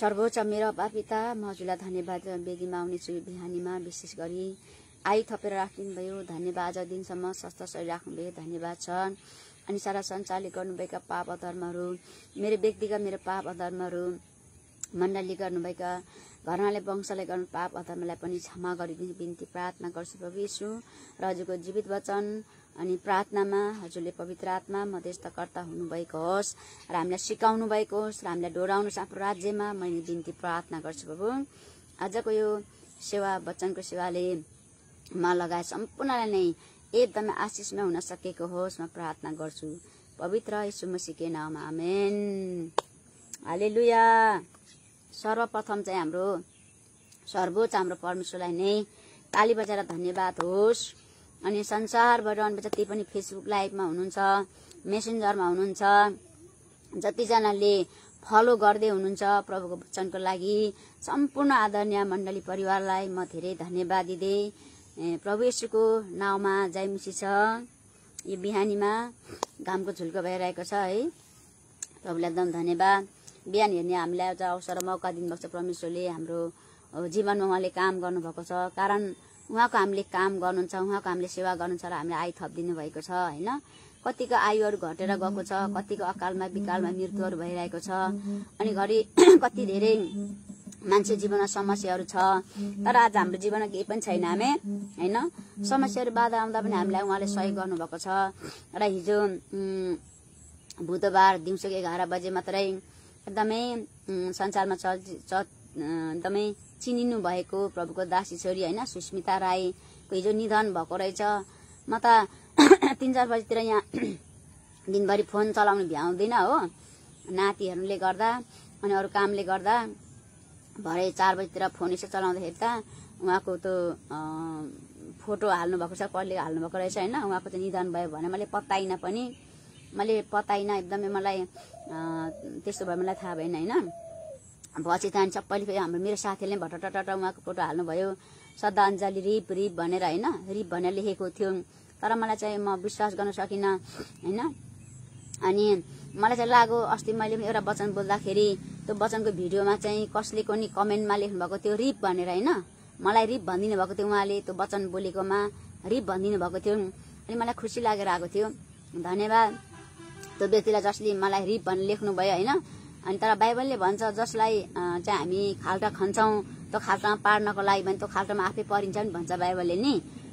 सर्वोच्च मेरो अप्पा पिता हजुरलाई धन्यवाद बेदीमा आउनेछु बिहानीमा विशेष गरी आई थपेर राखिदिनुभयो धन्यवाद आज दिनसम्म स्वस्थ शरीर राख्नुभयो धन्यवाद छ अनि सारा संसारले गर्नुभएका पाप अधर्महरू मेरो व्यक्तिगत मेरो पाप अधर्महरू मण्डली गर्नुभएका घरनाले वंशले गर्नु पाप अधर्मलाई पनि क्षमा गरिदिनु बिन्ती प्रार्थना गर्छु प्रभु यीशु र हजुरको जीवित वचन अनि प्रार्थनामा हजुरले पवित्र आत्मा मध्यस्थकर्ता हुनुभएको होस् र हामीलाई सिकाउनु भएको होस् र हामीलाई डोराउनुहोस् आफ्नो राज्यमा मैले बिन्ती प्रार्थना गर्छु प्रभु आजको यो सेवा बच्चनको सेवाले मा लगाए सम्पूर्णलाई नै एकदमै आशिषमा हुन सकेको होस् म प्रार्थना गर्छु पवित्र म नाउँमा आमेन हाले लुया सर्वप्रथम चाहिँ हाम्रो सर्वोच्च हाम्रो परमेश्वरलाई नै ताली बजाएर धन्यवाद होस् अनि संसारबाट अन्त जति पनि फेसबुक लाइभमा हुनुहुन्छ मेसेन्जरमा हुनुहुन्छ जतिजनाले फलो गर्दै हुनुहुन्छ प्रभुको वचनको लागि सम्पूर्ण आदरणीय मण्डली परिवारलाई म धेरै धन्यवाद दिँदै प्रभु यशुको नाउँमा जयमुसी छ यो बिहानीमा घामको झुल्को भइरहेको छ है प्रभुलाई एकदम धन्यवाद बिहान हेर्ने हामीलाई एउटा अवसर मौका दिनुभएको छ प्रमेश्वरले हाम्रो जीवनमा उहाँले काम गर्नुभएको छ कारण उहाँको हामीले काम गर्नुहुन्छ उहाँको हामीले सेवा गर्नुहुन्छ र हामीले आय थपिदिनु भएको छ होइन कतिको आयुहरू घटेर गएको छ कतिको अकालमा विकालमा मृत्युहरू भइरहेको छ अनि घरि कति धेरै मान्छे जीवनमा समस्याहरू छ तर आज हाम्रो जीवनमा केही पनि छैन हामी होइन समस्याहरू बाधा आउँदा पनि हामीलाई उहाँले सहयोग गर्नुभएको छ र हिजो बुधबार दिउँसोको एघार बजे मात्रै एकदमै संसारमा चल एकदमै चिनिनु भएको प्रभुको दासी छोरी होइन सुस्मिता राईको हिजो निधन भएको रहेछ म त तिन चार बजीतिर यहाँ दिनभरि फोन चलाउनु भ्याउँदिनँ हो नातिहरूले गर्दा अनि अरू कामले गर्दा भरे चार बजीतिर फोन यसो चलाउँदाखेरि त उहाँको त्यो फोटो हाल्नुभएको छ कसले हाल्नुभएको रहेछ होइन उहाँको चाहिँ निधन भयो भने मैले पत्ताइनँ पनि मैले पताइनँ एकदमै मलाई त्यस्तो भयो मलाई थाहा भएन होइन भसी तान सबैले फेरि हाम्रो मेरो साथीले टट उहाँको फोटो हाल्नुभयो श्रद्धाञ्जली रिप रिप भनेर होइन रिप भनेर लेखेको थियो तर मलाई चाहिँ म विश्वास गर्न सकिनँ होइन अनि मलाई चाहिँ लाग्यो अस्ति मैले पनि एउटा वचन बोल्दाखेरि त्यो वचनको भिडियोमा चाहिँ कसले कुनै कमेन्टमा लेख्नुभएको थियो रिप भनेर होइन मलाई रिप भनिदिनु भएको थियो उहाँले त्यो वचन बोलेकोमा रिप भनिदिनु भएको थियो अनि मलाई खुसी लागेर आएको थियो धन्यवाद त्यो व्यक्तिलाई जसले मलाई रिप भनेर लेख्नुभयो होइन अनि तर बाइबलले भन्छ जसलाई चाहिँ हामी खाल्टा खन्छौँ त्यो खाल्टामा पार्नको लागि भने त्यो खाल्टामा आफै परिन्छ नि भन्छ बाइबलले नि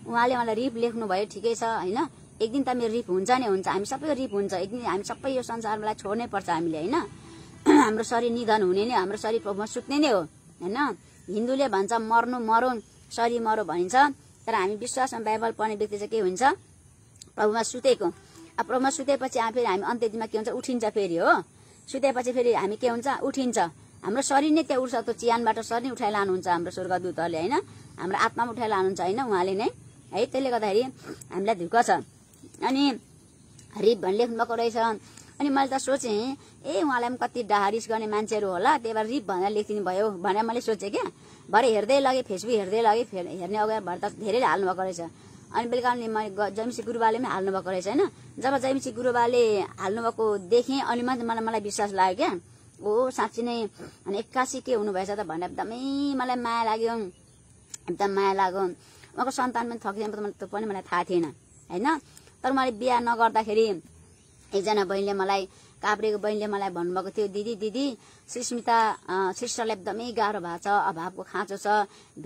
उहाँले मलाई रिप लेख्नुभयो ठिकै छ होइन एक दिन त मेरो रिप हुन्छ नै हुन्छ हामी सबै रिप हुन्छ एक दिन हामी सबै यो संसारमा छोड्नै पर्छ हामीले होइन हाम्रो शरीर निधन हुने नै हाम्रो शरीर प्रभुमा सुत्ने नै हो होइन हिन्दूले भन्छ मर्नु मरो शरीर मरो भनिन्छ तर हामी विश्वासमा बाइबल पढ्ने व्यक्ति चाहिँ के हुन्छ प्रभुमा सुतेको अब प्रभुमा सुतेपछि फेरि हामी अन्त्यदिनमा के हुन्छ उठिन्छ फेरि हो सुतेपछि फेरि हामी के हुन्छ उठिन्छ हाम्रो शरीर नै त्यो उठ्छ त्यो चियानबाट शरीर उठाइ लानुहुन्छ हाम्रो स्वर्गदूतहरूले होइन हाम्रो आत्मा उठाइ लानुहुन्छ होइन उहाँले नै है त्यसले गर्दाखेरि हामीलाई धुक छ अनि रिप भन्ने लेख्नुभएको रहेछ अनि मैले त सोचेँ ए उहाँलाई पनि कति डाहारिस गर्ने मान्छेहरू होला त्यही भएर रिप भनेर लेखिदिनु भयो भनेर मैले सोचेँ क्या भरे हेर्दै लगेँ फेसबुक हेर्दै लगेँ हेर्ने अगाडि भरे त धेरैले हाल्नुभएको रहेछ अनि बेलुका उनले मैले जयमिसी गुरुबाले पनि हाल्नु भएको रहेछ होइन जब जैमिसी गुरुबाले हाल्नुभएको देखेँ अनि मात्रै मलाई मलाई विश्वास लाग्यो क्या ओ साँच्ची नै अनि एक्कासी के हुनुभएछ त भनेर एकदमै मलाई माया लाग्यो एकदम माया लाग्यो उहाँको सन्तान पनि मलाई त्यो पनि मलाई थाहा थिएन होइन तर मैले बिहा नगर्दाखेरि एकजना बहिनीले मलाई काभ्रेको बहिनीले मलाई भन्नुभएको थियो दिदी दिदी सुस्मिता सिस्टरलाई एकदमै गाह्रो भएको छ अभावको खाँचो छ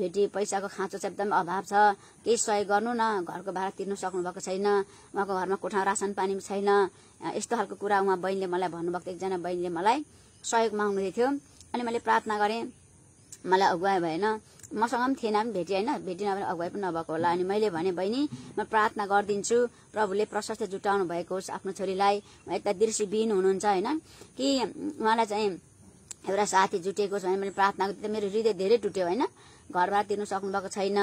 भेटी पैसाको खाँचो छ एकदम अभाव छ केही सहयोग गर्नु न घरको भाडा तिर्नु सक्नुभएको छैन उहाँको घरमा कोठा रासन पानी छैन यस्तो खालको कुरा उहाँ बहिनीले मलाई भन्नुभएको थियो एकजना बहिनीले मलाई सहयोग माग्नु थियो अनि मैले प्रार्थना गरेँ मलाई अगुवाई भएन मसँग पनि थिएन पनि भेटेँ होइन भेटिन भने अगुवाई पनि नभएको होला अनि मैले भने बहिनी म प्रार्थना गरिदिन्छु प्रभुले प्रशस्त जुटाउनु भएको होस् आफ्नो छोरीलाई यता दृष्टिविहीन हुनुहुन्छ होइन कि उहाँलाई चाहिँ एउटा साथी जुटेको छ भने मैले प्रार्थना गरेँ मेरो हृदय धेरै टुट्यो होइन घरबाट तिर्नु सक्नुभएको छैन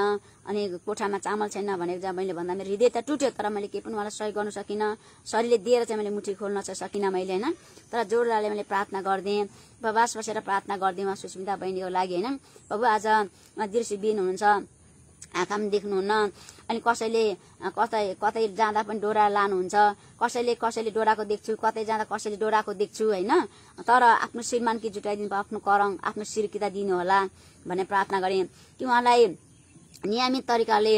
अनि कोठामा चामल छैन भनेर चाहिँ मैले भन्दा मेरो हृदय त टुट्यो तर मैले केही पनि उहाँलाई सहयोग गर्नु सकिनँ शरीरले दिएर चाहिँ मैले मुठी खोल्न चाहिँ सकिनँ मैले होइन तर जोडलाले मैले प्रार्थना गरिदिएँ उपवास बसेर प्रार्थना गरिदिएँ उहाँ सुस्मिता बहिनीको लागि होइन बाबु आज दृश्यबिन हुनुहुन्छ आँखा पनि देख्नुहुन्न अनि कसैले कतै कतै जाँदा पनि डोरा लानुहुन्छ कसैले कसैले डोराको देख्छु कतै जाँदा कसैले डोराको देख्छु होइन तर आफ्नो श्रीमान कि जुटाइदिनु आफ्नो करङ आफ्नो सिर्किता दिनुहोला भन्ने प्रार्थना गरेँ कि उहाँलाई नियमित तरिकाले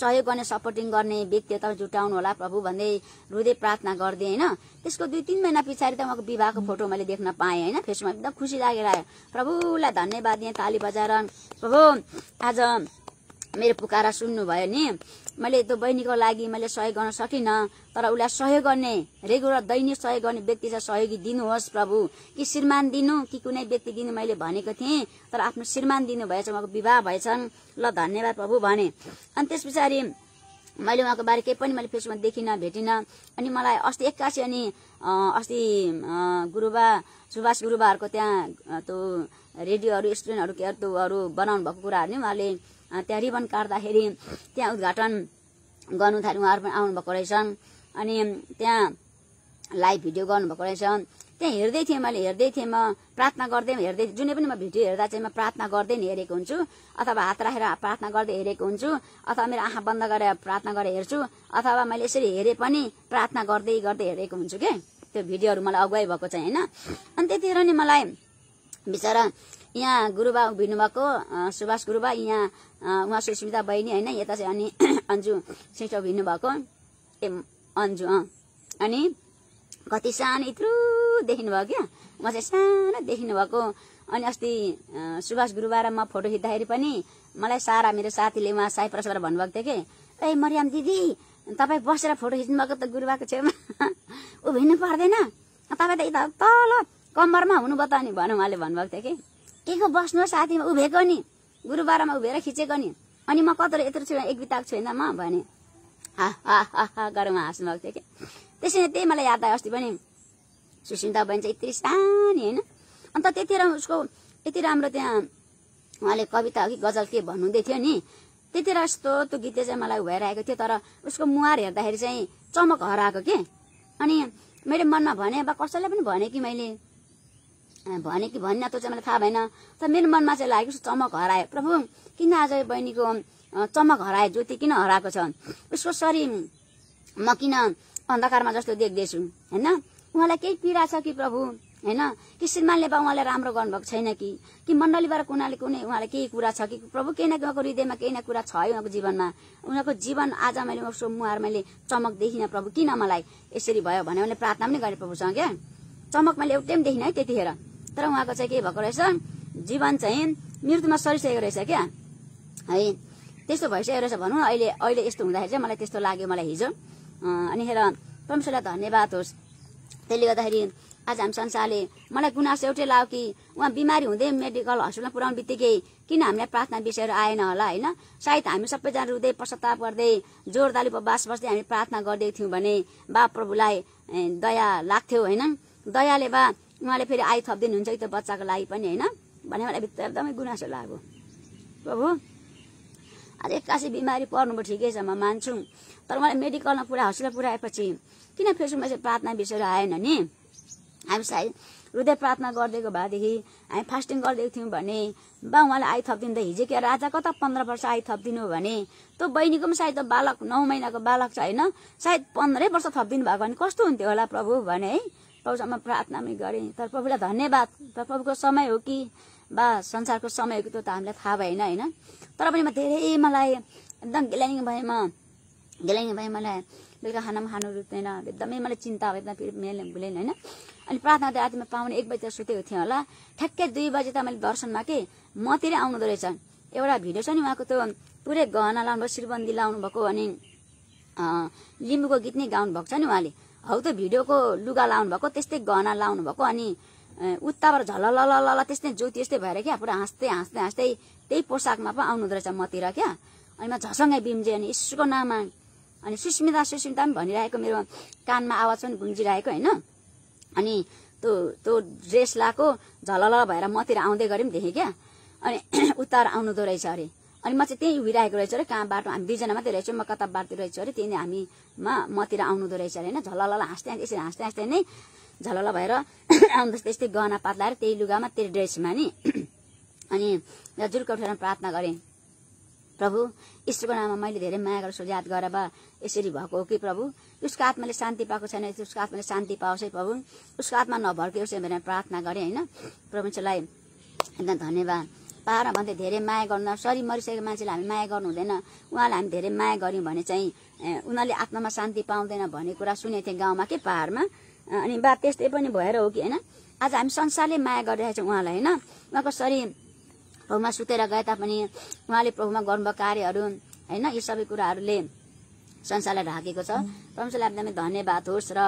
सहयोग गर्ने सपोर्टिङ गर्ने व्यक्ति तपाईँ जुटाउनु होला प्रभु भन्दै हृदय प्रार्थना गरिदिएँ होइन त्यसको दुई तिन महिना पछाडि त उहाँको विवाहको फोटो मैले देख्न पाएँ होइन फेसबुकमा एकदम खुसी लागेर आयो प्रभुलाई धन्यवाद दिएँ ताली बजाएर प्रभु आज मेरो पुकारा सुन्नुभयो नि मैले त्यो बहिनीको लागि मैले सहयोग गर्न सकिनँ तर उसलाई सहयोग गर्ने रेगुलर दैनिक सहयोग गर्ने व्यक्ति चाहिँ सहयोगी दिनुहोस् प्रभु कि श्रीमान दिनु कि कुनै व्यक्ति दिनु मैले भनेको थिएँ तर आफ्नो श्रीमान दिनु भएछ उहाँको विवाह भएछन् ल धन्यवाद प्रभु भने अनि त्यस पछाडि मैले उहाँको बारे केही पनि मैले फेसबुकमा देखिनँ भेटिनँ अनि मलाई अस्ति एक्कासी अनि अस्ति गुरुबा सुभाष गुरुबाहरूको त्यहाँ त्यो रेडियोहरू स्टुडेन्टहरू के अरू बनाउनु भएको कुराहरू नि उहाँले त्यहाँ रिबन काट्दाखेरि त्यहाँ उद्घाटन गर्नु थाल्यो उहाँहरू पनि आउनुभएको रहेछन् अनि त्यहाँ लाइभ भिडियो गर्नुभएको रहेछ त्यहाँ हेर्दै थिएँ मैले हेर्दै थिएँ म प्रार्थना गर्दै हेर्दै जुनै पनि म भिडियो हेर्दा चाहिँ म प्रार्थना गर्दै नै हेरेको हुन्छु अथवा हात राखेर प्रार्थना गर्दै हेरेको हुन्छु अथवा मेरो आँखा बन्द गरेर प्रार्थना गरेर हेर्छु अथवा मैले यसरी हेरे पनि प्रार्थना गर्दै गर्दै हेरेको हुन्छु के त्यो भिडियोहरू मलाई अगुवाई भएको चाहिँ होइन अनि त्यतिखेर नि मलाई बिचरा यहाँ गुरुबा उभिनुभएको सुभाष गुरुबा यहाँ उहाँ सुस्मिता बहिनी होइन यता चाहिँ अनि अन्जु श्रेष्ठ उभिनु भएको ए अन्जु अँ अनि कति सानो यत्रो भयो क्या उहाँ चाहिँ सानो देखिनु भएको अनि अस्ति सुभाष गुरुबा र म फोटो खिच्दाखेरि पनि मलाई सारा मेरो साथीले उहाँ साई प्रसाद भन्नुभएको थियो कि ए मरियाम दिदी तपाईँ बसेर फोटो खिच्नु भएको त गुरुबाको छेउमा उभिनु पर्दैन तपाईँ त यता तल कम्बरमा हुनुभयो त अनि भनौँ उहाँले भन्नुभएको थियो कि के को बस्नु साथीमा उभेको नि गुरुबारमा उभिएर खिचेको नि अनि म कत्रो यत्रो छु एक बिताएको छुइनँ म भने हा हा हा हा हाँस्नु भएको थियो कि त्यसरी त्यही मलाई याद आयो अस्ति पनि सुस्मिता बहिनी चाहिँ यति सानी होइन अन्त त्यतिर उसको यति राम्रो त्यहाँ उहाँले कविता हो कि गजल के भन्नुहुँदै थियो नि त्यतिर यस्तो त्यो गीत चाहिँ मलाई भइरहेको थियो तर उसको मुहार हेर्दाखेरि चाहिँ चमक हराएको के अनि मेरो मनमा भने अब कसैलाई पनि भने कि मैले भने कि भन्न त्यो चाहिँ मलाई थाहा भएन तर मेरो मनमा चाहिँ लाग्यो चमक हरायो प्रभु किन आज बहिनीको चमक हरायो ज्योति किन हराएको छ उसको शरीर म किन अन्धकारमा जस्तो देख्दैछु होइन उहाँलाई केही पीडा छ कि प्रभु होइन कि श्रीमानले बा उहाँले राम्रो गर्नुभएको छैन कि कि मण्डलीबाट कुनाले कुनै उहाँलाई केही कुरा छ कि प्रभु केही न उहाँको हृदयमा केही न कुरा छ है उहाँको जीवनमा उनीहरूको जीवन आज मैले उसको मुहार मैले चमक देखिनँ प्रभु किन मलाई यसरी भयो भने प्रार्थना पनि गरेँ प्रभुसँग क्या चमक मैले एउटै पनि देखिनँ है त्यतिखेर तर उहाँको चाहिँ के भएको रहेछ जीवन चाहिँ मृत्युमा सरिसकेको रहेछ क्या है त्यस्तो भइसकेको रहेछ भनौँ अहिले अहिले यस्तो हुँदाखेरि चाहिँ मलाई त्यस्तो लाग्यो मलाई हिजो अनि हेर परमेश्वरलाई धन्यवाद होस् त्यसले गर्दाखेरि आज हामी संसारले मलाई गुनासो एउटै लाग्यो कि उहाँ बिमारी हुँदै मेडिकल हस्पिटलमा पुऱ्याउनु बित्तिकै किन हामीलाई प्रार्थना विषयहरू आएन होला होइन सायद हामी सबैजना रुँदै पश्चाताप गर्दै जोरदाली बास बस्दै हामी प्रार्थना गर्दै थियौँ भने बा प्रभुलाई दया लाग्थ्यो होइन दयाले बा उहाँले फेरि आइ हुन्छ कि त्यो बच्चाको लागि पनि होइन भने मलाई भित्र एकदमै गुनासो लाग्यो प्रभु आज एक्कासी बिमारी पर्नुभयो ठिकै छ म मान्छु तर मलाई मेडिकलमा पुरा हौसला पुऱ्याएपछि किन फेसबुकमा चाहिँ प्रार्थना विषयहरू आएन नि हामी सायद हृदय प्रार्थना गरिदिएको भएदेखि हामी फास्टिङ गरिदिएको थियौँ भने बा उहाँले आई थपिदिनु त हिजो के राजा कता पन्ध्र वर्ष आई थपिदिनु भने त्यो बहिनीको पनि सायद बालक नौ महिनाको बालक छ होइन सायद पन्ध्रै वर्ष थपिदिनु भएको भने कस्तो हुन्थ्यो होला प्रभु भने है प्रभुसम्म प्रार्थनामै गरेँ तर प्रभुलाई धन्यवाद तर प्रभुको समय हो कि वा संसारको समय हो कि त्यो त हामीलाई थाहा भएन होइन तर पनि म धेरै मलाई एकदम गेलाइङ भएमा गेलाइङ भए मलाई बेलुका खाना खानु रुच्दैन एकदमै मलाई चिन्ता भयो एकदम फेरि मैले भुलेन होइन अनि प्रार्थना त रातिमा पाउने एक बजीतिर सुतेको थिएँ होला ठ्याक्कै दुई बजी त मैले दर्शनमा के मतिरै आउनुहुँदो रहेछ एउटा भिडियो छ नि उहाँको त्यो पुरै गहना लाउनुभयो शिरबन्दी लाउनु भएको अनि लिम्बूको गीत नै गाउनु भएको छ नि उहाँले हौ त भिडियोको लुगा लाउनु भएको त्यस्तै गहना लाउनु भएको अनि उताबाट झलल त्यस्तै जो त्यस्तै भएर क्या पुरा हाँस्दै हाँस्दै हाँस्दै त्यही पोसाकमा पो आउनु रहेछ मतिर क्या अनि म झसँगै बिम्जे अनि इसुको नाममा अनि सुस्मिता सुस्मिता पनि भनिरहेको मेरो कानमा आवाज पनि गुन्जिरहेको होइन अनि त्यो त्यो ड्रेस लाएको झलल भएर मतिर आउँदै गरे पनि देखेँ क्या अनि उताबाट आउनुहुँदो रहेछ अरे अनि म चाहिँ त्यहीँ उभिरहेको रहेछ अरे कहाँ बाटो हामी दुईजना मात्रै रहेछौँ म कता बाटो रहेछु अरे त्यहीँ हामीमा मतिर आउनुहुँदो रहेछ अरे होइन झलल हाँस्दै यसरी हाँस्दै हाँस्दै नै झलल भएर जस्तै यस्तै गहना पातलाएर त्यही लुगामा त्यही ड्रेसमा नि अनि जुर्को उठेर प्रार्थना गरेँ प्रभु ईश्वरको नाममा मैले धेरै माया गरेर याद गरेर बा यसरी भएको हो कि प्रभु उसको आत्माले शान्ति पाएको छैन उसको आत्माले शान्ति पाओस् है प्रभु उसको आत्मा नभर्कियोस् भनेर प्रार्थना गरेँ होइन प्रभुलाई एकदम धन्यवाद पाहाडमा भन्दै धेरै माया गर्नु सरी मरिसकेको मान्छेले हामी माया गर्नु हुँदैन उहाँलाई हामी धेरै माया गऱ्यौँ भने चाहिँ उनीहरूले आत्मामा शान्ति पाउँदैन भन्ने कुरा सुनेको थिएँ गाउँमा के पाहाडमा अनि बा त्यस्तै पनि भएर हो कि होइन आज हामी संसारले माया गरिरहेको छौँ उहाँलाई होइन उहाँको शरीर प्रभुमा सुतेर गए तापनि उहाँले प्रभुमा गर्नुभएको कार्यहरू होइन यी सबै कुराहरूले संसारलाई ढाकेको छ परमेश्वरलाई एकदमै धन्यवाद होस् र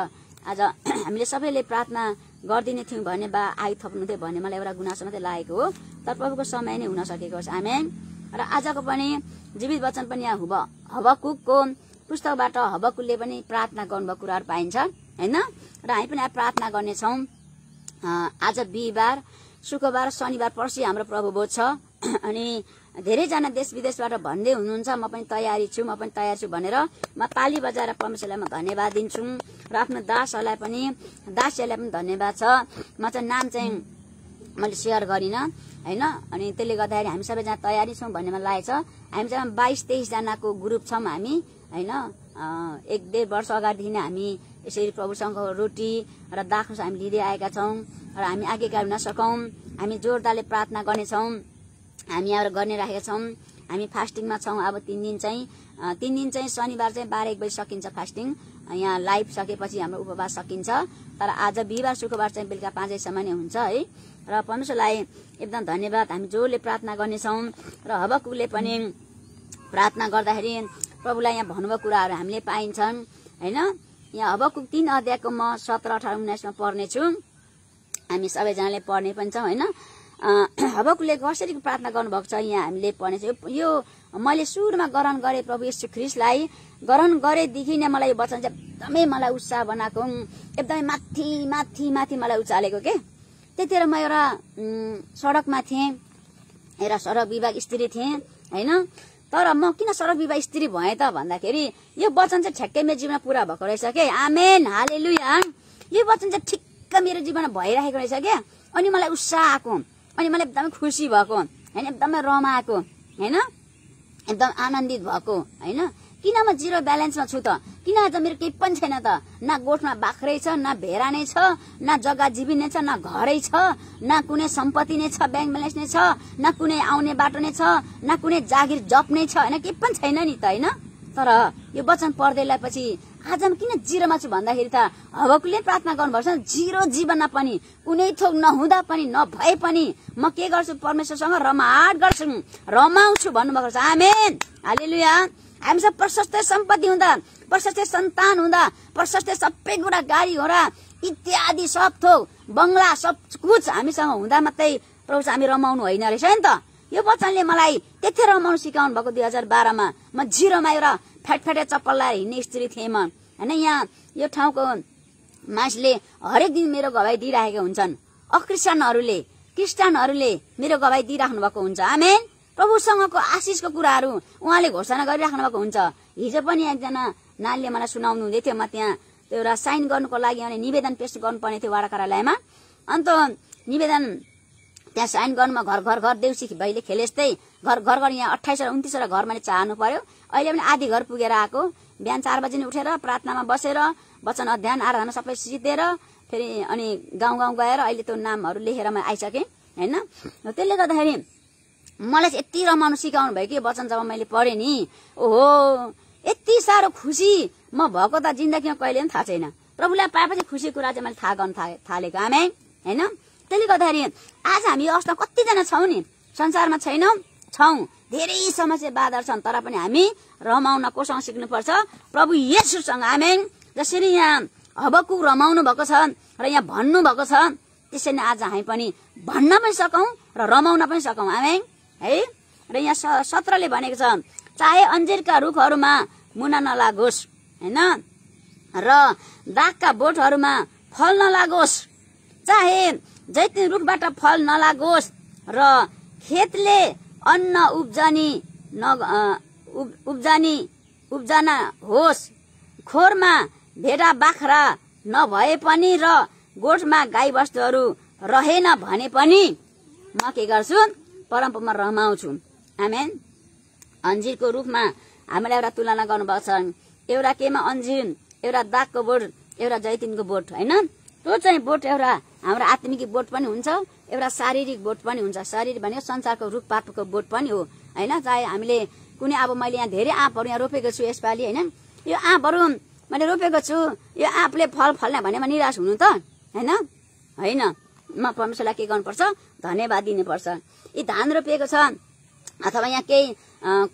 आज हामीले सबैले प्रार्थना गरिदिने थियौँ भने बा थप्नु थियो भने मलाई एउटा गुनासो मात्रै लागेको हो तर प्रभुको समय नै हुन सकेको छ आमेन र आजको पनि जीवित वचन पनि यहाँ हुब हबकुकको पुस्तकबाट हबकुकले पनि प्रार्थना गर्नुभएको कुराहरू पाइन्छ होइन र हामी पनि यहाँ प्रार्थना गर्नेछौँ आज बिहिबार शुक्रबार शनिबार पर्सि हाम्रो प्रभु बोध छ अनि धेरैजना देश विदेशबाट भन्दै हुनुहुन्छ म पनि तयारी छु म पनि तयार छु भनेर म ताली बजाएर परमेश्वरलाई म धन्यवाद दिन्छु र आफ्नो दासहरूलाई पनि दासीहरूलाई पनि धन्यवाद छ म चाहिँ नाम चाहिँ मैले सेयर गरिनँ होइन अनि त्यसले गर्दाखेरि हामी सबैजना तयारी छौँ भन्ने मलाई लागेको छ हामीसँग बाइस तेइसजनाको ग्रुप छौँ हामी होइन एक डेढ वर्ष अगाडिदेखि नै हामी यसरी प्रभुसँग रोटी र दाखुस हामी लिँदै आएका छौँ र हामी आगे नसकौँ सकौँ हामी जोरदारले प्रार्थना गर्नेछौँ हामी यहाँबाट गर्ने राखेका छौँ हामी फास्टिङमा छौँ अब तिन दिन चाहिँ तिन दिन चाहिँ शनिबार चाहिँ बाह्र एक बजी सकिन्छ फास्टिङ यहाँ लाइभ सकेपछि हाम्रो उपवास सकिन्छ तर आज बिहिबार शुक्रबार चाहिँ बेलुका पाँचैसम्म नै हुन्छ है र परमेश्वरलाई एकदम धन्यवाद हामी जोले प्रार्थना गर्नेछौँ र हबकुले पनि प्रार्थना गर्दाखेरि प्रभुलाई यहाँ भन्नुभएको कुराहरू हामीले पाइन्छन् होइन यहाँ हबकुक तिन अध्यायको म सत्र अठार उन्नाइसमा पढ्नेछु हामी सबैजनाले पढ्ने पनि छौँ होइन हबकुले कसरी प्रार्थना गर्नुभएको छ यहाँ हामीले पढ्नेछ यो मैले सुरुमा ग्रहण गरेँ प्रभु यशु ख्रिसलाई ग्रहण गरेदेखि नै मलाई यो वचन चाहिँ एकदमै मलाई उत्साह बनाएको एकदमै माथि माथि माथि मलाई उचालेको के त्यतिखेर म एउटा सडकमा थिएँ एउटा सडक विभाग स्त्री थिएँ होइन तर म किन सडक विवाह स्त्री भएँ त भन्दाखेरि यो वचन चाहिँ ठ्याक्कै मेरो जीवनमा पुरा भएको रहेछ के आमेन हाले लुया यो वचन चाहिँ ठिक्क मेरो जीवनमा भइरहेको रहेछ क्या अनि मलाई उत्साह आएको अनि मलाई एकदमै खुसी भएको होइन एकदमै रमाएको होइन एकदम आनन्दित भएको होइन किन म जिरो ब्यालेन्समा छु त किन आज मेरो केही पनि छैन त न गोठमा बाख्रै छ न भेरा नै छ न जग्गा जीवी नै छ न घरै छ न कुनै सम्पत्ति नै छ ब्याङ्क ब्यालेन्स नै छ न कुनै आउने बाटो नै छ न कुनै जागिर जप नै छ होइन केही पनि छैन नि त होइन तर यो वचन पढ्दै लगाएपछि आज म किन जिरोमा छु भन्दाखेरि त हबकुले प्रार्थना गर्नुपर्छ जिरो जीवनमा पनि कुनै थोक नहुँदा पनि नभए पनि म के गर्छु परमेश्वरसँग रमाट गर्छु रमाउँछु भन्नुभएको छ आमेन हालेलुया सब प्रशस्त सम्पत्ति हुँदा प्रशस्त सन्तान हुँदा प्रशस्त सबै कुरा गाडी घोडा इत्यादि सब थोक बङ्गला सब कुछ हामीसँग हुँदा मात्रै प्रभु हामी रमाउनु होइन रहेछ नि त यो वचनले मलाई त्यति रमाउनु सिकाउनु भएको दुई हजार बाह्रमा म जिरोमा एउटा फ्याटफ्याटे चप्पल लगाएर हिँड्ने स्त्री थिएँ म होइन यहाँ यो ठाउँको मासले हरेक दिन मेरो गवाई दिइराखेको हुन्छन् अख्रिस्टानहरूले क्रिस्टियनहरूले मेरो गवाई दिइराख्नु भएको हुन्छ आमेन प्रभुसँगको आशिषको कुराहरू उहाँले घोषणा गरिराख्नु भएको हुन्छ हिजो पनि एकजना नानीले मलाई सुनाउनु हुँदै थियो म त्यहाँ त्यो एउटा साइन गर्नुको लागि अनि निवेदन पेस गर्नुपर्ने थियो वाडा कार्यालयमा अन्त निवेदन त्यहाँ साइन गर्नुमा घर घर घर देउसी भैले खेले जस्तै घर घर घर यहाँ अठाइसवटा उन्तिसवटा घर मैले चाहनु पर्यो अहिले पनि आधी घर पुगेर आएको बिहान चार बजी उठेर प्रार्थनामा बसेर वचन अध्ययन आराधना सबै सिद्धेर फेरि अनि गाउँ गाउँ गएर अहिले त्यो नामहरू लेखेर म आइसकेँ होइन त्यसले गर्दाखेरि मलाई यति रमाउनु सिकाउनु भयो कि वचन जब मैले पढेँ नि ओहो यति साह्रो खुसी म भएको त जिन्दगीमा कहिले पनि थाहा छैन प्रभुलाई पाएपछि खुसी कुरा चाहिँ मैले थाहा गर्नु थालेको आमै होइन त्यसले गर्दाखेरि आज हामी अवस्था कतिजना छौँ नि संसारमा छैनौँ छौँ धेरै समस्या बाधा छन् तर पनि हामी रमाउन कोसँग सिक्नुपर्छ प्रभु यसुसँग हामी जसरी यहाँ हबकु रमाउनु भएको छ र यहाँ भन्नु भएको छ त्यसरी नै आज हामी पनि भन्न पनि सकौँ र रमाउन पनि सकौँ हामी है र यहाँ सत्रले भनेको छ चाहे अन्जेरका रुखहरूमा मुना नलागोस् होइन र दागका बोटहरूमा फल नलागोस् चाहे जैतिन रुखबाट फल नलागोस् र खेतले अन्न उब्जनी उब्जनी उब्जना होस् खोरमा भेडा बाख्रा नभए पनि र गोठमा गाईबस्तुहरू रहेन भने पनि म के गर्छु परम्परामा रमाउँछु आमेन अन्जिरको रूपमा हामीलाई एउटा तुलना गर्नुभएको छ एउटा केमा अन्जिर एउटा दागको बोट एउटा जैतिनको बोट होइन त्यो चाहिँ बोट एउटा हाम्रो आत्मिक बोट पनि हुन्छ एउटा शारीरिक बोट पनि हुन्छ शरीर भनेको संसारको रुखपातको बोट पनि हो होइन चाहे हामीले कुनै अब मैले यहाँ धेरै आँपहरू यहाँ रोपेको छु यसपालि होइन यो आँपहरू मैले रोपेको छु यो आँपले फल फल्ने भने म निराश हुनु त होइन होइन म परमेश्वरलाई के गर्नुपर्छ धन्यवाद दिनुपर्छ यी धान रोपिएको छ अथवा यहाँ केही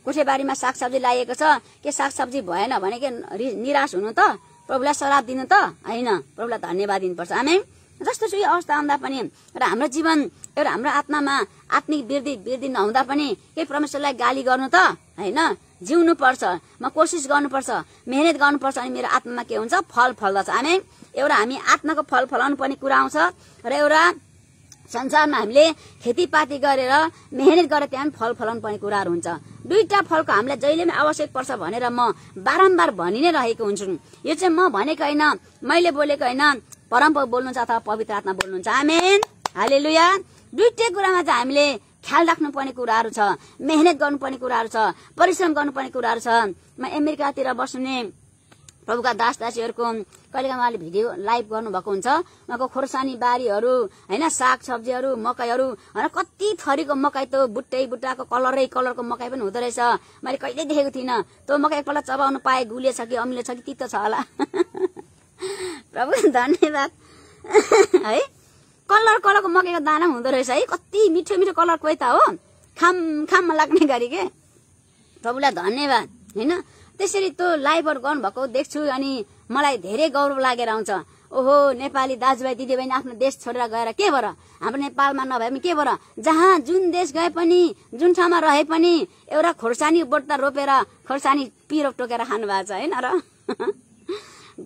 कोठेबारीमा सागसब्जी लगाइएको छ के सागसब्जी भएन भने के निराश हुनु त प्रभुलाई श्राप दिनु त होइन प्रभुलाई धन्यवाद दिनुपर्छ हामी जस्तो सुकै अवस्था आउँदा पनि र हाम्रो जीवन एउटा हाम्रो आत्मामा आत्मिक वृद्धि वृद्धि नहुँदा पनि केही परमेश्वरलाई गाली गर्नु त होइन जिउनु पर्छ म कोसिस गर्नुपर्छ मेहनत गर्नुपर्छ अनि मेरो आत्मामा के हुन्छ फल फल्दछ हामी एउटा हामी आत्माको फल फलाउनु पर्ने कुरा आउँछ र एउटा संसारमा हामीले खेतीपाती गरेर मेहनत गरेर त्यहाँ फल फलाउनु पर्ने कुराहरू हुन्छ दुईवटा फलको हामीलाई जहिले पनि आवश्यक पर्छ भनेर म बारम्बार भनि नै रहेको हुन्छु यो चाहिँ म भनेको होइन मैले बोलेको होइन परम बोल्नुहुन्छ अथवा पवित्र आत्मा बोल्नुहुन्छ आमेन हाले लुया दुइटै कुरामा चाहिँ हामीले ख्याल राख्नुपर्ने कुराहरू छ मेहनत गर्नुपर्ने कुराहरू छ परिश्रम गर्नुपर्ने कुराहरू छ म अमेरिकातिर बस्ने प्रभुका दास दासीहरूको कहिलेकाहीँ उहाँले भिडियो लाइभ गर्नुभएको हुन्छ उहाँको खोर्सानी बारीहरू होइन साग सब्जीहरू मकैहरू होइन कति थरीको मकै त बुट्टै बुट्टाको कलरै कलरको मकै पनि हुँदो रहेछ मैले कहिल्यै देखेको थिइनँ त्यो मकै एकपल्ट चबाउनु पाएँ गुलियो छ कि अमिलो छ कि तितो छ होला प्रभु धन्यवाद है कलर कलरको मकैको दाना हुँदो रहेछ है कति मिठो मिठो कलर कोही त हो खाम खाममा लाग्ने गरी के प्रभुलाई धन्यवाद होइन त्यसरी त्यो लाइभहरू गर्नुभएको देख्छु अनि मलाई धेरै गौरव लागेर आउँछ ओहो नेपाली दाजुभाइ दिदीबहिनी आफ्नो देश छोडेर गएर के भएर हाम्रो नेपालमा नभए पनि के भएर जहाँ जुन देश गए पनि जुन ठाउँमा रहे पनि एउटा खोर्सानी बोट त रोपेर खोर्सानी पिरो टोकेर खानु भएको छ होइन र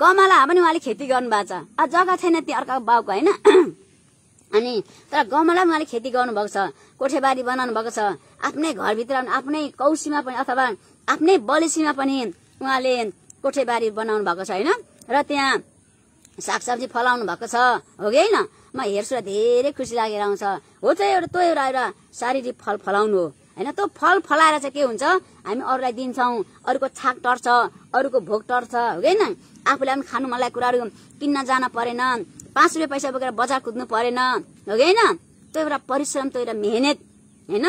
गमला पनि उहाँले खेती गर्नुभएको छ अब जग्गा छैन त्यो अर्का बाउको होइन अनि तर गमलामा उहाँले खेती गर्नुभएको छ कोठेबारी बनाउनु भएको छ आफ्नै घरभित्र आफ्नै कौसीमा पनि अथवा आफ्नै बलेसीमा पनि उहाँले कोठेबारी बनाउनु भएको छ होइन र त्यहाँ सागसब्जी फलाउनु भएको छ हो कि होइन म हेर्छु र धेरै खुसी लागेर आउँछ हो त एउटा त्यो एउटा एउटा शारीरिक फल फलाउनु हो होइन त्यो फल फलाएर चाहिँ के हुन्छ हामी अरूलाई दिन्छौँ अरूको छाक टर्छ अरूको भोक टर्छ हो कि होइन आफूलाई पनि खानु मन कुराहरू किन्न जान परेन पाँच रुपियाँ पैसा बोकेर बजार कुद्नु परेन हो कि होइन त्यो एउटा परिश्रम त्यो एउटा मेहनत होइन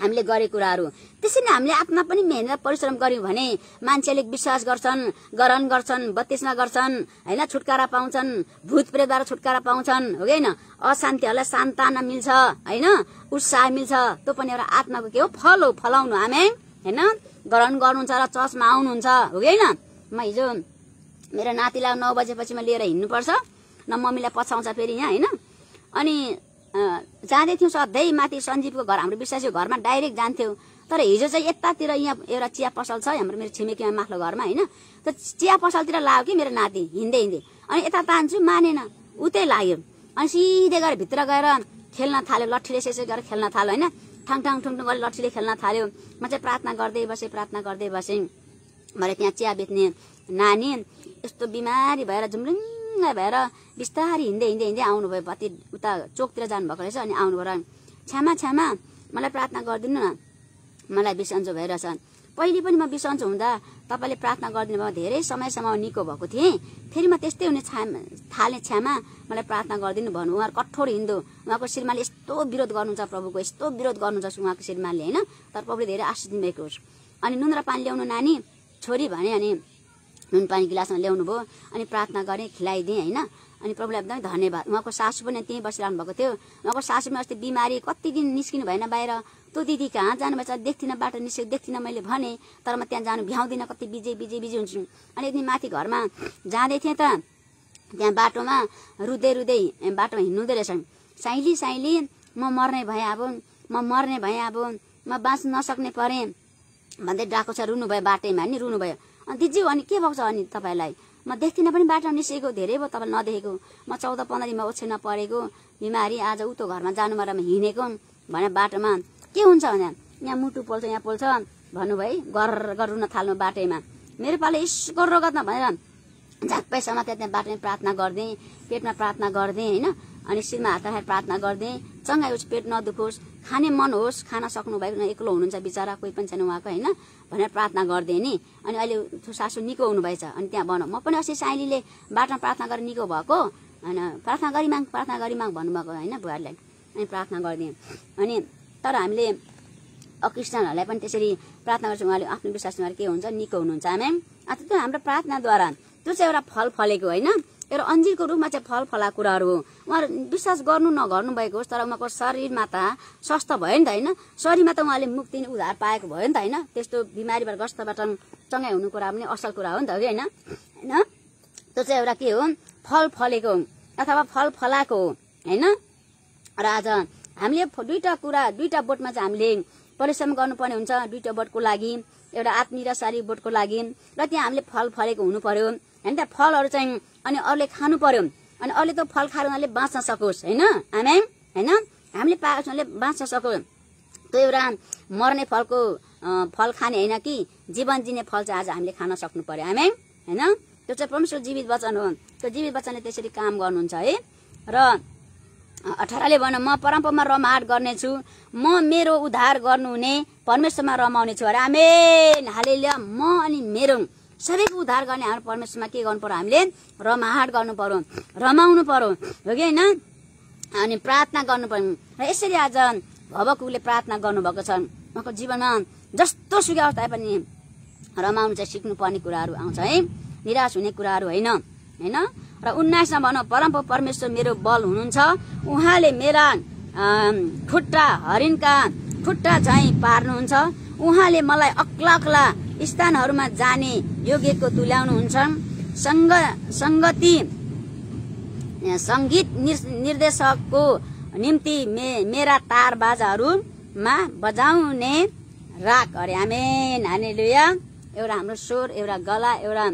हामीले गरेको कुराहरू त्यसरी नै हामीले आफ्ना पनि मेहनत परिश्रम गऱ्यौँ भने मान्छेले विश्वास गर्छन् ग्रहण गर्छन् बत्तिसमा गर्छन् होइन छुटकारा पाउँछन् भूत प्रेतबाट छुटकारा पाउँछन् हो कि होइन अशान्तिहरूलाई सान्ताना मिल्छ होइन उत्साह मिल्छ त्यो पनि एउटा आत्माको के हो फल हो फलाउनु हामी होइन ग्रहण गर्नुहुन्छ र चर्चमा आउनुहुन्छ हो कि होइन म हिजो मेरो नातिलाई नौ बजेपछि म लिएर हिँड्नुपर्छ न मम्मीलाई पछाउँछ फेरि यहाँ होइन अनि जाँदै थियौँ सधैँ माथि सञ्जीवको घर हाम्रो विश्वासी घरमा डाइरेक्ट जान्थ्यौँ तर हिजो चाहिँ यतातिर यहाँ एउटा चिया पसल छ हाम्रो मेरो छिमेकीमा माथ्लो घरमा होइन त चिया पसलतिर लाग्यो कि मेरो नाति हिँड्दै हिँड्दै अनि यता तान्छु मानेन उतै लाग्यो अनि सिधै गएर भित्र गएर खेल्न थाल्यो लट्ठीले सेसे गरेर खेल्न थाल्यो होइन ठाङ ठाङ ठुङ ठुङ गरेर लट्ठीले खेल्न थाल्यो म चाहिँ प्रार्थना गर्दै बसेँ प्रार्थना गर्दै बसेँ भरे त्यहाँ चिया बेच्ने नानी यस्तो बिमारी भएर झुम्रुङ्ग भएर बिस्तारै हिँड्दै हिँड्दै हिँड्दै आउनुभयो भत्ती उता चोकतिर जानुभएको रहेछ अनि आउनुभयो छ्यामा छ्यामा मलाई प्रार्थना गरिदिनु न मलाई बिसन्चो भइरहेछ पहिले पनि म बिसन्चो हुँदा तपाईँले प्रार्थना गरिदिनु भयो धेरै समयसम्म निको भएको थिएँ फेरि म त्यस्तै हुने छा थालेँ छ्यामा मलाई प्रार्थना गरिदिनु भन्नु उहाँहरू कठोर हिन्दू उहाँको श्रीमाले यस्तो विरोध गर्नुहुन्छ प्रभुको यस्तो विरोध गर्नुहुन्छ उहाँको श्रीमाले होइन तर प्रभुले धेरै आशिष दिनुभएको अनि नुन र पानी ल्याउनु नानी छोरी भने अनि नुन पानी गिलासमा ल्याउनु भयो अनि प्रार्थना गरेँ खिलाइदिएँ होइन अनि प्रभुलाई एकदमै धन्यवाद उहाँको सासू पनि त्यहीँ बसिरहनु भएको थियो उहाँको सासुमा अस्ति बिमारी कति दिन निस्किनु भएन बाहिर तँ दिदी कहाँ जानुभएछ देख्थिनँ बाटो निस्क्यो देख्थिनँ मैले भनेँ तर म त्यहाँ जानु भ्याउँदिनँ कति बिजे बिजे बिजी हुन्छु अनि एकदिन माथि घरमा जाँदै थिएँ त त्यहाँ बाटोमा रुँदै रुँदै बाटोमा हिँड्नु हुँदो रहेछ साइली साइली म मर्ने भएँ अब म मर्ने भएँ अब म बाँच्नु नसक्ने परेँ भन्दै डाको छ रुनु भयो बाटैमा नि रुनु भयो अनि दिदी अनि के भएको छ अनि तपाईँलाई म देख्दिनँ पनि बाटो निस्केको धेरै भयो तपाईँलाई नदेखेको म चौध पन्ध्र दिनमा ओछ्यानमा परेको बिमारी आज उतो घरमा जानु म हिँडेको भने बाटोमा के हुन्छ भने यहाँ मुटु पोल्छ यहाँ पोल्छ भन्नुभयो है घर गरुन थाल्नु बाटैमा मेरो पालो ईश्वर रोगतमा भनेर झाक्पै समातेर त्यहाँ बाटोमा प्रार्थना गरिदिएँ पेटमा प्रार्थना गरिदिएँ होइन अनि शिरमा हात राखेर प्रार्थना गरिदिएँ चङ्गाइ उस पेट नदुखोस् खाने मन होस् खान सक्नु भएको एक्लो हुनुहुन्छ बिचरा कोही पनि छैन उहाँको होइन भनेर प्रार्थना गरिदिएँ नि अनि अहिले सासू निको हुनुभएछ अनि त्यहाँ भनौँ म पनि अस्ति साइलीले बाटोमा प्रार्थना गरेर निको भएको होइन प्रार्थना गरिमाग प्रार्थना गरिमाग भन्नुभएको होइन बुवाहरूलाई अनि प्रार्थना गरिदिएँ अनि तर हामीले क्रिस्चियनहरूलाई पनि त्यसरी प्रार्थना गर्छ उहाँले आफ्नो विश्वास उहाँले के हुन्छ निको हुनुहुन्छ आमा त्यो हाम्रो प्रार्थनाद्वारा त्यो चाहिँ एउटा फल फलेको होइन र अन्जिरको रूपमा चाहिँ फल फला कुराहरू हो उहाँ विश्वास गर्नु नगर्नु भएको होस् तर उहाँको शरीरमा त स्वस्थ भयो नि त होइन शरीरमा त उहाँले मुक्ति उधार पाएको भयो नि त होइन त्यस्तो बिमारीबाट ग्रस्तबाट चङ्गाइ हुनु कुरा पनि असल कुरा हो नि त कि होइन होइन त्यो चाहिँ एउटा के हो फल फलेको अथवा फल फलाएको हो होइन र आज हामीले दुईवटा कुरा दुईवटा बोटमा चाहिँ हामीले परिश्रम गर्नुपर्ने हुन्छ दुईवटा बोटको लागि एउटा आत्मीय र शारीरिक बोटको लागि र त्यहाँ हामीले फल फलेको हुनु पर्यो होइन त फलहरू चाहिँ अनि अरूले खानु पर्यो अनि अरूले त फल खाएर उनीहरूले बाँच्न सकोस् होइन आमाम होइन हामीले पाएको छ बाँच्न सकोस् त्यो एउटा मर्ने फलको फल खाने होइन कि जीवन जिने फल चाहिँ आज हामीले खान सक्नु पर्यो आमाम होइन त्यो चाहिँ परमेश्वर जीवित वचन हो त्यो जीवित वचनले त्यसरी काम गर्नुहुन्छ है र अठारले भन म परम्परामा रमाहाट गर्नेछु म मेरो उद्धार गर्नुहुने परमेश्वरमा रमाउने छु अरे आमेन हालेलिया म अनि मेरो सबैको उद्धार गर्ने हाम्रो परमेश्वरमा के गर्नु पर्यो हामीले रमाहाट गर्नु पर्यो रमाउनु पर्यो हो कि होइन अनि प्रार्थना गर्नु पर्यो र यसरी आज भवकुले प्रार्थना गर्नुभएको छ उहाँको जीवनमा जस्तो सुकै अवस्था पनि रमाउनु चाहिँ सिक्नुपर्ने कुराहरू आउँछ है निराश हुने कुराहरू होइन होइन र उन्नाइसमा भनौँ परम परमेश्वर मेरो बल हुनुहुन्छ उहाँले मेरा खुट्टा हरिणका खुट्टा चाहिँ पार्नुहुन्छ उहाँले मलाई अक्ला अक्ला स्थानहरूमा जाने योग्यको तुल्याउनुहुन्छ सङ्ग सङ्गति सङ्गीत निर्देशकको निम्ति मे मेरा तार बाजाहरूमा बजाउने राग अरे हामी हाने एउटा हाम्रो स्वर एउटा गला एउटा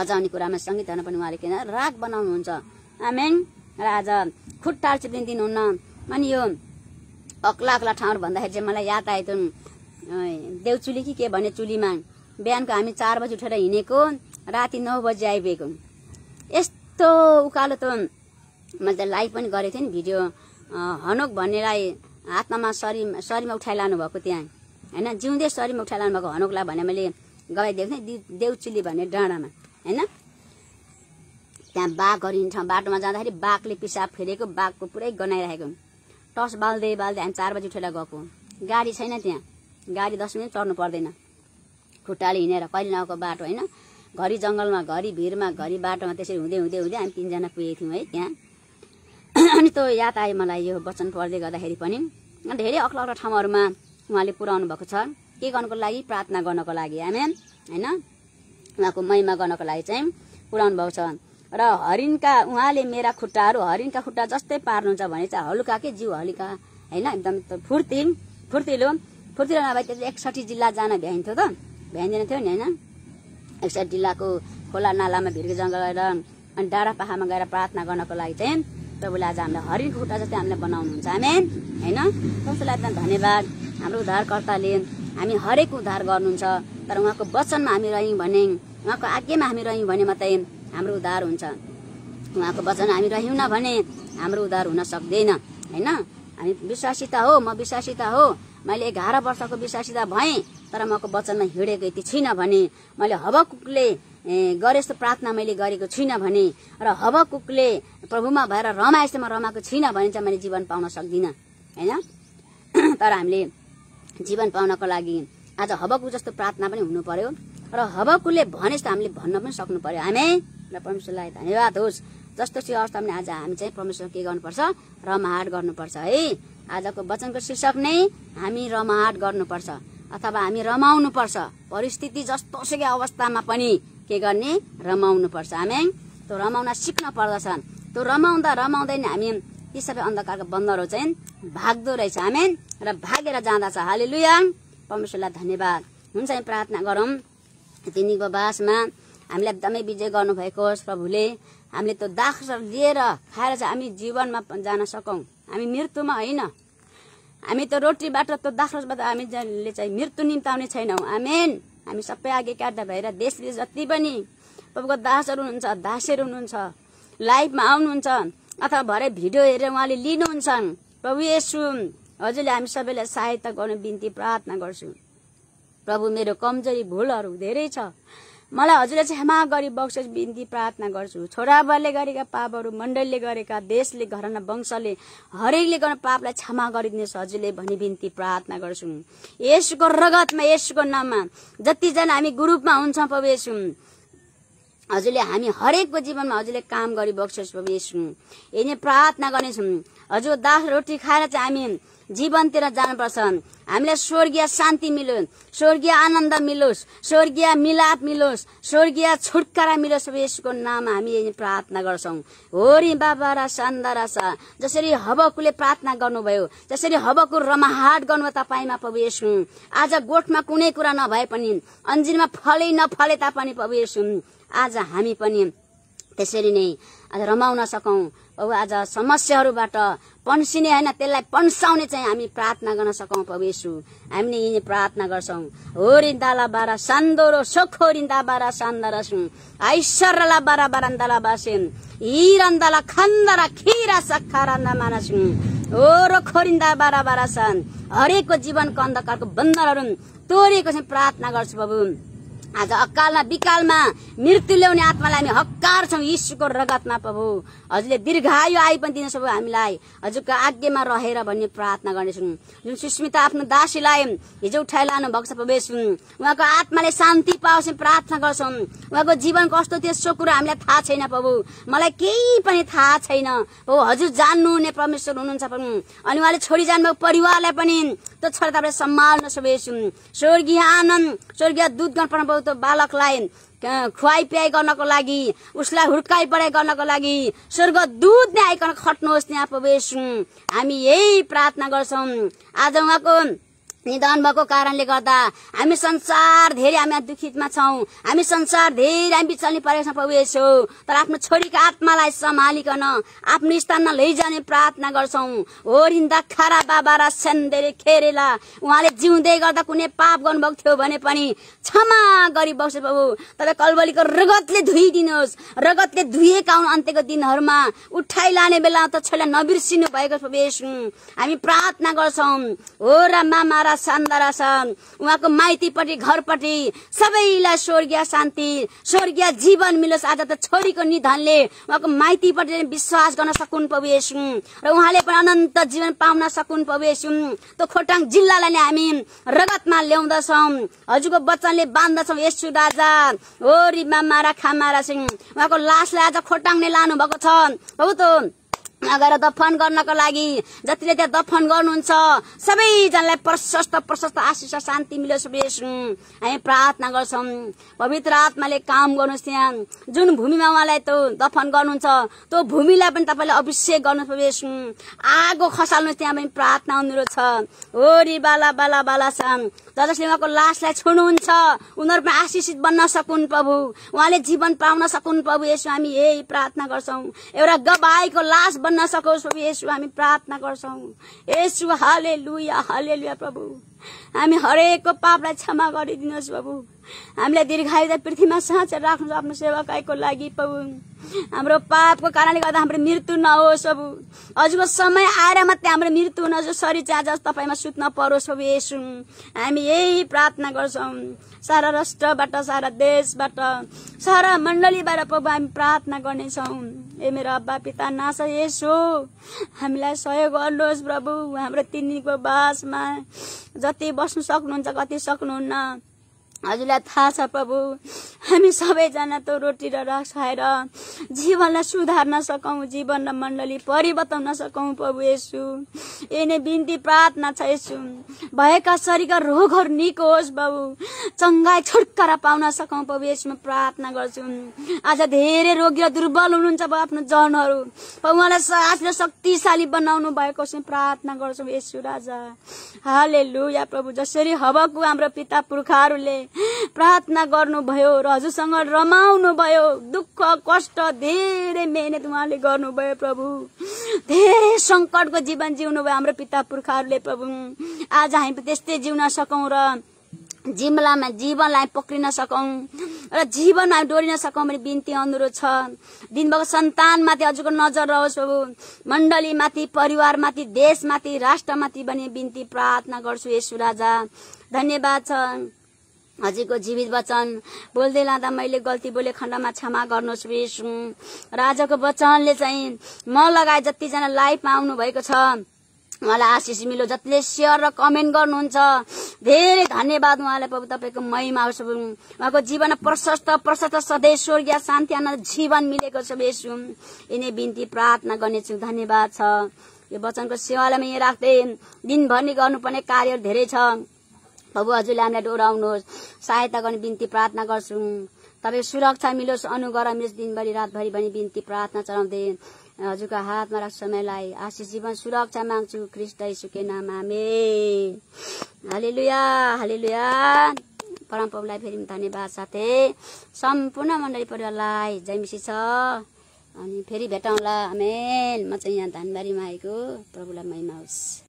बजाउने कुरामा सङ्गीतहरूमा पनि उहाँले के राग बनाउनुहुन्छ आमेन र आज खुट्टाहरू चिप्लिन दिनुहुन्न अनि यो अग्ला अग्ला ठाउँहरू भन्दाखेरि चाहिँ मलाई याद आइतुन् देउचुली कि के भने चुलीमा बिहानको हामी चार बजी उठेर हिँडेको राति नौ बजी आइपुगेको यस्तो उकालो त मैले त लाइभ पनि गरेको थिएँ नि भिडियो हनोक भन्नेलाई हातमा सरी शरीरमा उठाइ लानुभएको त्यहाँ होइन जिउँदै शरीरमा उठाइ लानुभएको हनोकलाई भने मैले गवाई दिएको थिएँ देउचुली भन्ने डाँडामा होइन त्यहाँ बाघ ठाउँ बाटोमा जाँदाखेरि बाघले पिसाब फेरेको बाघको पुरै गनाइरहेको टस बाल्दै बाल्दै हामी चार बजी उठेर गएको गाडी छैन त्यहाँ गाडी दस मिनट चढ्नु पर्दैन खुट्टाले हिँडेर कहिले नआएको बाटो होइन घरि जङ्गलमा घरि भिरमा घरि बाटोमा त्यसरी हुँदै हुँदै हुँदै हामी तिनजना पुगेको थियौँ है त्यहाँ अनि त्यो याद आयो मलाई यो वचन पढ्दै गर्दाखेरि पनि धेरै अग्लो अग्लो ठाउँहरूमा उहाँले पुऱ्याउनु भएको छ के गर्नुको लागि प्रार्थना गर्नको लागि हामी होइन उहाँको महिमा गर्नको लागि चाहिँ पुऱ्याउनु भएको छ र हरिणका उहाँले मेरा खुट्टाहरू हरिणका खुट्टा जस्तै पार्नुहुन्छ भने चाहिँ हलुका के जिउ हलुका होइन एकदम फुर्ती फुर्तिलो फुर्तिर नभए त्यो एकसठी जिल्ला जान भ्याइन्थ्यो त भ्याइँदैन थियो नि होइन एकसठी जिल्लाको खोला नालामा भिर्के जङ्गल गएर अनि डाँडा पाहामा गएर प्रार्थना गर्नको लागि चाहिँ प्रभुले आज हामीलाई हरेक खुट्टा जस्तै हामीलाई बनाउनुहुन्छ हामी होइन कसैलाई लाग्छ धन्यवाद हाम्रो उद्धारकर्ताले हामी हरेक उद्धार गर्नुहुन्छ तर उहाँको वचनमा हामी रह्यौँ भने उहाँको आज्ञामा हामी रह्यौँ भने मात्रै हाम्रो उद्धार हुन्छ उहाँको वचन हामी रह्यौँ न भने हाम्रो उद्धार हुन सक्दैन होइन हामी विश्वासिता हो म विश्वासिता हो मैले एघार वर्षको विश्वासिता भएँ तर मको वचनमा हिँडेको यति छुइनँ भने मैले हबकुकले गरे जस्तो प्रार्थना मैले गरेको छुइनँ भने र हबकुकले प्रभुमा भएर रमा म रमाएको छुइनँ भने चाहिँ मैले जीवन पाउन सक्दिनँ होइन तर हामीले जीवन पाउनको लागि आज हबकु जस्तो प्रार्थना पनि हुनु पर्यो र हबकुले भने जस्तो हामीले भन्न पनि सक्नु पर्यो हामी र परमेश्वरलाई धन्यवाद होस् जस्तो चाहिँ अवस्थामा आज हामी चाहिँ परमेश्वर के गर्नुपर्छ रमाहाट गर्नुपर्छ है आजको वचनको शीर्षक नै हामी रमाहाट गर्नुपर्छ अथवा हामी रमाउनु पर्छ परिस्थिति जस्तो जस्तोसुकै अवस्थामा पनि के गर्ने रमाउनु पर्छ हामी त्यो रमाउन सिक्न पर्दछन् त्यो रमाउँदा रमाउँदै नै हामी यी सबै अन्धकारको बन्दहरू चाहिँ भाग्दो रहेछ हामी र भागेर जाँदछ हाले लुया परमेश्वरलाई धन्यवाद हुन्छ हामी प्रार्थना गरौँ तिनीको बासमा हामीलाई एकदमै विजय गर्नुभएको होस् प्रभुले हामीले त्यो दाख लिएर खाएर चाहिँ हामी जीवनमा जान सकौँ हामी मृत्युमा होइन हामी त रोटीबाट त दाखबाट हामीले चाहिँ मृत्यु निम्ताउने छैनौँ आमेन हामी सबै आगे काट्दा भएर देश विदेश जति पनि तपाईँको दासहरू हुनुहुन्छ दासहरू हुनुहुन्छ लाइभमा आउनुहुन्छ अथवा भरे भिडियो हेरेर उहाँले लिनुहुन्छ प्रभु यसु हजुरले हामी सबैलाई सहायता गर्नु बिन्ती प्रार्थना गर्छु प्रभु मेरो कमजोरी भुलहरू धेरै छ मलाई हजुरले क्षमा गरी बक्सोस् बिन्ती प्रार्थना गर्छु छोराबाले गरेका पापहरू मण्डलले गरेका देशले घरना वंशले हरेकले गर्न पापलाई क्षमा गरिदिनुहोस् हजुरले भनी बिन्ती प्रार्थना गर्छु यसको रगतमा यसको नाममा जतिजना हामी ग्रुपमा हुन्छौँ प्रवेशौँ हजुरले हामी हरेकको जीवनमा हजुरले काम गरी बक्सोस् प्रवेशौँ यिनी प्रार्थना गर्नेछौँ हजुर दास रोटी खाएर चाहिँ हामी जीवनतिर जानुपर्छ हामीलाई स्वर्गीय शान्ति मिलोस् स्वर्गीय आनन्द मिलोस् स्वर्गीय मिलाप मिलोस् स्वर्गीय छुटकारा मिलोस् यसको नाम हामी प्रार्थना गर्छौँ होरी बाबा र रासा जसरी हबकुले प्रार्थना गर्नुभयो जसरी हबकु रमाहाट गर्नु तपाईँमा प्रभु यसु आज गोठमा कुनै कुरा नभए पनि अन्जिनमा फले नफले तापनि प्रभु यसु आज हामी पनि त्यसरी नै आज रमाउन सकौँ आज समस्याहरूबाट पन्सिने होइन त्यसलाई पन्साउने चाहिँ हामी प्रार्थना गर्न सकौँ प्रभु हामीले यिनी प्रार्थना गर्छौँ हो रिन्दाला बारा सान्दोरो सोखो रिन्दा बारा सान्दरसु ऐश्वरला बारा बारान्दाला बासेन हिरन्दाला खन्दरा खिरा सखा रान्दा मानसु ओ बारा बारा छन् हरेकको जीवनको अन्धकारको बन्दरहरू तोरेको चाहिँ प्रार्थना गर्छु बाबु आज अकालमा विकालमा मृत्यु ल्याउने आत्मालाई हामी छौँ यीशुको रगतमा प्रभु हजुरले दीर्घायु आइ पनि दिनुहोस् प्रभु हामीलाई हजुरको आज्ञामा रहेर भन्ने प्रार्थना गर्नेछौँ जुन सुस्मिता आफ्नो दासीलाई हिजो उठाइ लानु भएको छ प्रवेश उहाँको आत्माले शान्ति पाओस् प्रार्थना गर्छौँ उहाँको जीवन कस्तो थियो सो कुरो हामीलाई थाहा छैन प्रभु मलाई केही पनि थाहा छैन हो हजुर जान्नुहुने परमेश्वर हुनुहुन्छ प्रभु अनि उहाँले छोडी जानुभएको परिवारलाई पनि त्यो छोरा तपाईँले सम्हाल्नु सबै स्वर्गीय आनन्द स्वर्गीय दुध दुधगण बालक बालकलाई खुवाई पियाई गर्नको लागि उसलाई हुर्काई बढाइ गर्नको लागि स्वर्ग दुध नै आइकन खट्नुहोस् त्यहाँ प्रवेश हामी यही प्रार्थना गर्छौँ आज उहाँको निधन भएको कारणले गर्दा हामी संसार धेरै हामी दुखितमा छौँ हामी संसार धेरै हामी बिचल्ने परेको पुगेछौँ तर आफ्नो छोरीको आत्मालाई सम्हालिकन आफ्नो स्थानमा लैजाने प्रार्थना गर्छौँ हो रिन्दा खारा बाबा र सेन्देरे खेरेला उहाँले जिउँदै गर्दा कुनै पाप गर्नुभएको थियो भने पनि क्षमा गरी बस्छ प्रभु तपाईँ कलबलीको रगतले धोइदिनुहोस् रगतले धोएका हुन् अन्त्यको दिनहरूमा उठाइ लाने बेला त छोरीलाई नबिर्सिनु भएको हामी प्रार्थना गर्छौँ हो र मामा छोरा सन्दरा छन् उहाँको माइतीपट्टि घरपट्टि सबैलाई स्वर्गीय शान्ति स्वर्गीय जीवन मिलोस् आज त छोरीको निधनले उहाँको माइतीपट्टि विश्वास गर्न सकुन् पवेश र उहाँले पनि अनन्त जीवन पाउन सकुन् पवेश त्यो खोटाङ जिल्लालाई नै हामी रगतमा ल्याउँदछौँ हजुरको वचनले बाँध्दछौँ यसु राजा हो रिमा मारा खामारा सिंह उहाँको लासलाई आज नै लानु भएको छ हो त गएर दफन गर्नको लागि जतिले त्यहाँ दफन गर्नुहुन्छ सबैजनालाई प्रशस्त प्रशस्त आशिष शान्ति मिलोस् हामी प्रार्थना गर्छौँ पवित्र आत्माले काम गर्नुहोस् त्यहाँ जुन भूमिमा उहाँलाई त्यो दफन गर्नुहुन्छ त्यो भूमिलाई पनि तपाईँले अभिषेक गर्नु प्रवेश आगो खसाल्नुहोस् त्यहाँ पनि प्रार्थना अनुरोध छ होरी बाला बाला बाला छ जसले उहाँको लासलाई छुनुहुन्छ उनीहरू आशिषित बन्न सकुन् प्रभु उहाँले जीवन पाउन सकुन् प्रभु यसो हामी यही प्रार्थना गर्छौँ एउटा गबाईको लास बन्न सकोस् प्रभु यसो हामी प्रार्थना गर्छौँ यसो हले लुया हले लुया प्रभु हामी हरेकको पापलाई क्षमा गरिदिनुहोस् प्रभु हामीलाई दीर्घायु पृथ्वीमा साँचेर राख्नु आफ्नो सेवाकाईको लागि प्रभु हाम्रो पापको कारणले गर्दा हाम्रो मृत्यु नहोस् प्रभु हजुरको समय आएर मात्रै हाम्रो मृत्यु नहोस् शरीर जहाँ जहाँ तपाईँमा सुत्न परोस् प्रभु यसु हामी यही प्रार्थना गर्छौँ सारा राष्ट्रबाट सारा देशबाट सारा मण्डलीबाट प्रभु हामी प्रार्थना गर्नेछौँ ए मेरो अब्बा पिता नासा यसो हामीलाई सहयोग गर्नुहोस् प्रभु हाम्रो तिनीको बासमा जति बस्नु सक्नुहुन्छ कति सक्नुहुन्न हजुरलाई थाहा छ प्रभु हामी सबैजना त रोटी र रस खाएर जीवनलाई सुधार्न सकौँ जीवन र मण्डली परिवर्तन सकौँ प्रभु यसु यिनै बिन्ती प्रार्थना छ यसु भएका शरीरका रोगहरू निको होस् बाबु चङ्गाई छुटकारा पाउन सकौँ प्रभु यसमा प्रार्थना गर्छु आज धेरै रोगी र दुर्बल हुनुहुन्छ अब आफ्नो जनहरू उहाँलाई आफ्नो शक्तिशाली बनाउनु भएको छ प्रार्थना गर्छु यसु राजा हाले लुया प्रभु जसरी हबको हाम्रो पिता पुर्खाहरूले प्रार्थना गर्नुभयो र हजुरसँग रमाउनु भयो दुःख कष्ट धेरै मेहनत उहाँले गर्नुभयो प्रभु धेरै सङ्कटको जीवन जिउनु भयो हाम्रो पिता पुर्खाहरूले प्रभु आज हामी त्यस्तै जिउन सकौँ र जिमलामा जीवनलाई पक्रिन सकौँ र जीवनमा डोरिन सकौँ भने बिन्ती अनुरोध छ दिनभएको सन्तानमाथि हजुरको नजर रहोस् प्रभु मण्डलीमाथि परिवारमाथि देशमाथि राष्ट्रमाथि भने बिन्ती प्रार्थना गर्छु यसु राजा धन्यवाद छ हजुरको जीवित वचन बोल्दै लाँदा मैले गल्ती बोले खण्डमा क्षमा गर्नुहोस् विश राजाको आजको वचनले चाहिँ म लगाए जतिजना लाइफ आउनु भएको छ उहाँलाई आशिष मिलो जतिले सेयर र कमेन्ट गर्नुहुन्छ धेरै धन्यवाद उहाँलाई प्रभु तपाईँको महिमा होस् उहाँको जीवन प्रशस्त प्रशस्त सधैँ स्वर्गीय शान्ति आनन्द जीवन मिलेको छ बेसु यिनै बिन्ती प्रार्थना गर्नेछु धन्यवाद छ यो वचनको सेवालाई यहाँ राख्दै दिनभरि गर्नुपर्ने कार्यहरू धेरै छ प्रभु हजुरले हामीलाई डोराउनुहोस् सहायता गर्ने बिन्ती प्रार्थना गर्छौँ तपाईँ सुरक्षा मिलोस् अनुग्रह मिलोस् दिनभरि रातभरि भनी बिन्ती प्रार्थना चढाउँदै हजुरको हातमा राख्छु समयलाई आशिष जीवन सुरक्षा माग्छु कृष्ण सुके नाम हामी हालिलुया हालिलुया हाले परमप्रभुलाई फेरि धन्यवाद साथै सम्पूर्ण मण्डली परिवारलाई जयमिसी छ अनि फेरि भेटौँला आमेन म चाहिँ यहाँ धनबारीमा आएको प्रभुलाई महिमा होस्